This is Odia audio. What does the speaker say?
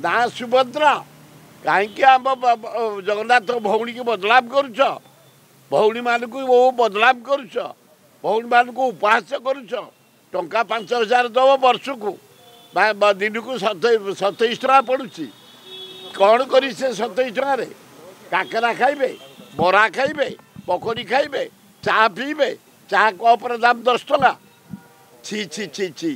ନା ସୁଭଦ୍ରା କାହିଁକି ଆମ ଜଗନ୍ନାଥ ଭଉଣୀକୁ ବଦଲାପ କରୁଛ ଭଉଣୀମାନଙ୍କୁ ବହୁ ବଦଲାପ କରୁଛ ଭଉଣୀମାନଙ୍କୁ ଉପହାସ କରୁଛ ଟଙ୍କା ପାଞ୍ଚ ହଜାର ଦେବ ବର୍ଷକୁ ବା ଦିନକୁ ସତେଇଶ ଟଙ୍କା ପଡ଼ୁଛି କ'ଣ କରି ସେ ସତେଇଶ ଟଙ୍କାରେ କାକେରା ଖାଇବେ ବରା ଖାଇବେ ପକୋଡ଼ି ଖାଇବେ ଚା' ପିଇବେ ଚା' କପ୍ର ଦାମ୍ ଦଶ ଟଙ୍କା ଛି ଛି ଛି ଛି